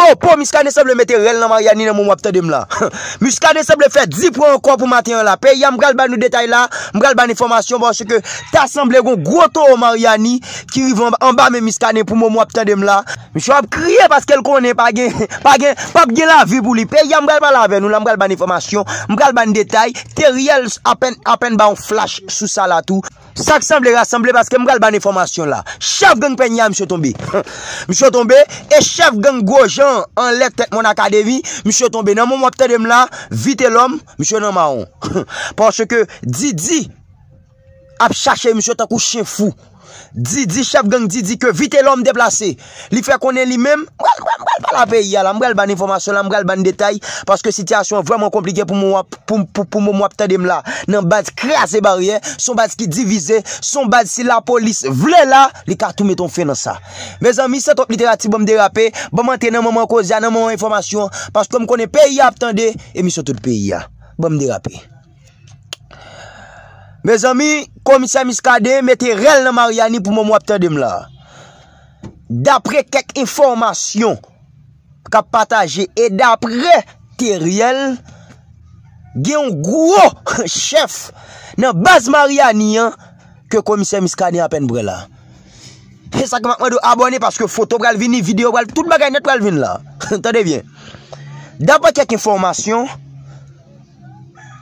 Bon, pou miska ne seble me te rel nan Maryani nan moun wapte dem la. Miska ne seble fe 10 pou an kon pou mati an la. Pe ya mga l ban nou detay la, mga l ban informasyon. Bon, se ke te asemble gon gwo to o Maryani ki rivan an ba men miska nen pou moun wapte dem la. Mi se wap kriye paske l konen, pa gen la vi pou li. Pe ya mga l ban la ven nou la, mga l ban informasyon, mga l ban detay. Te rel apen ban flash sou sa la tou. Saksemble rasemble paske mgal ban e formasyon la. Chef gen penya msye tombe. Msye tombe, e chef gen gojan anlet tete moun akadevi. Msye tombe, nan moun mwap tete mla, vite lom, msye nan maon. Pansye ke, di di, ap chache msye takou chen fou. Di di, chak gang di di, ke vite lom deplase. Li fe konen li mem, mwal mwal mwal mwal apè ya, la mwal ban informasyon, la mwal ban detay, paske sityasyon vwèman komplike pou mwap tade mla. Nan bad krasè barye, son bad ki divize, son bad si la polis vle la, li kartou meton fe nan sa. Mezan mi se to pliterati bom derape, bom antene mwaman kozyan, mwan informasyon, paske m konen peyi ap tande, e mi se tout peyi ya. Bom derape. Mez ami, komisyen miskade, me te rel nan Mariani pou moun mwap te dem la. Dapre kek informasyon kap pataje, e dapre te rel, gen gwo chef nan bas Mariani an, ke komisyen miskade apen bre la. E sakman mwen do abone paske foto pral vini, video pral vini, tout mwen gen net pral vini la. Tade vyen. Dapre kek informasyon,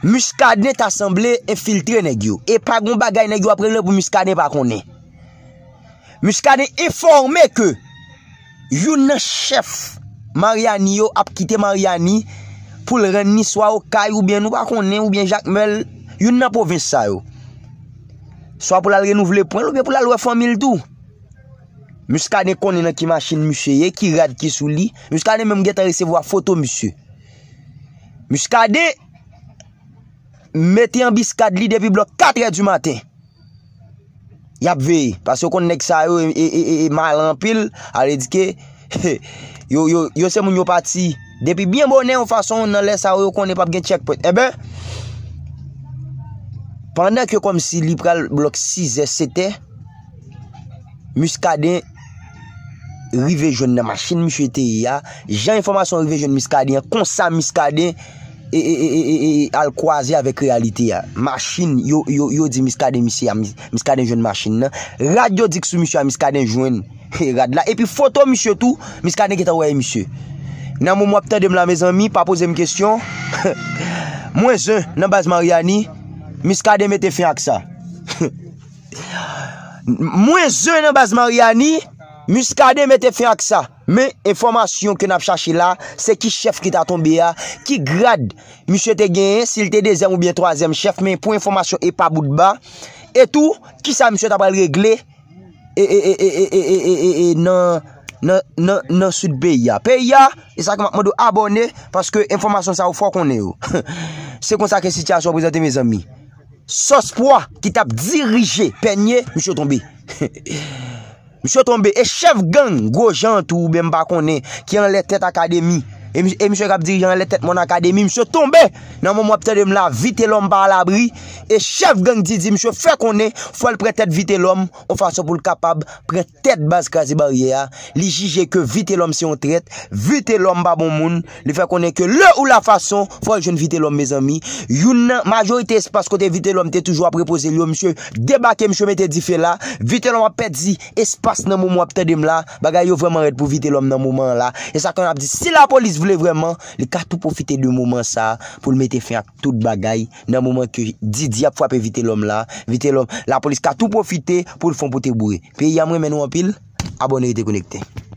Mouskade t'assemble e filtre negyo. E pagoun bagay negyo apre le pou mouskade pa konen. Mouskade e forme ke. You nan chef. Mariani yo ap kite Mariani. Poul renni swa ou kay ou bien ou pa konen ou bien Jacques Meul. You nan pou ven sa yo. Swa pou lal renouvle pon ou bien pou lal refon mil tou. Mouskade konen nan ki machine moussye. Ki rad ki souli. Mouskade menm ge tan resevo a foto moussye. Mouskade. Meti an biskad li depi blok 4 e du maten Yap veyi Pase yo konnen ek sa yo e malan pil A redike Yo se moun yo pati Depi bien bonen ou fason nan le sa yo Konnen pap gen check point Ebe eh Pendan ke kom si li prel blok 6 e 7 Mis kaden Rive joun na masin Mis chete ya Jan informasyon rive joun mis kaden Konsa mis kaden E, e, e, e al kwazi avek realite ya. Mashi yo di miskade misi ya miskade jwen mashi nan. Radyo di k sou misi ya miskade jwen. E pi foton misi yo tou, miskade geta woye misi. Nan mou mwap tade m la mezan mi, pa pose m kesyon. Mwen zon nan bazmaryani, miskade mette fya ksa. Mwen zon nan bazmaryani, misi. Muska de me te fe ak sa Me informasyon ke nap chashi la Se ki chef ki ta tombe ya Ki grad Musye te genye Sil te dezem ou bien troazem chef Men pou informasyon e pa bout ba E tou Ki sa musye ta pral regle E e e e e e e e e e Nan Nan nan nan Nan sut be ya Pe ya E sa kon makman do abone Paske informasyon sa ou fwa konen yo Se kon sa ke siti a sou apresente me zami Sos pwa Ki tap dirije Pe nye Musye tombe He he he Msyo tombe, e chev gang go jan tou bè mba konè Ki an lè tèt akademi E msye kap dirijan lè tèt moun akademi Msye tombe nan moun mwap tèdèm la Vite l'om pa al abri E chef gang di di msye fè konè Fòl prè tèt vite l'om On fà sò pou l'kapab prè tèt baz kazi barye ya Li jijè ke vite l'om si yon tèt Vite l'om ba moun moun Li fè konè ke le ou la fason Fòl jen vite l'om mè zami Youn nan majorite espas kote vite l'om tè toujou ap repose Lyo msye debake msye mè tè di fè la Vite l'om apè di espas nan moun mwap tèdèm la Bagay yo Vle vreman, li ka tout profite de mouman sa pou l mette fin ak tout bagay nan mouman ki di di ap fwa pe vite l om la. Vite l om. La polis ka tout profite pou l fon pou te bouye. Pi ya mwen menou an pil, abone yote konekte.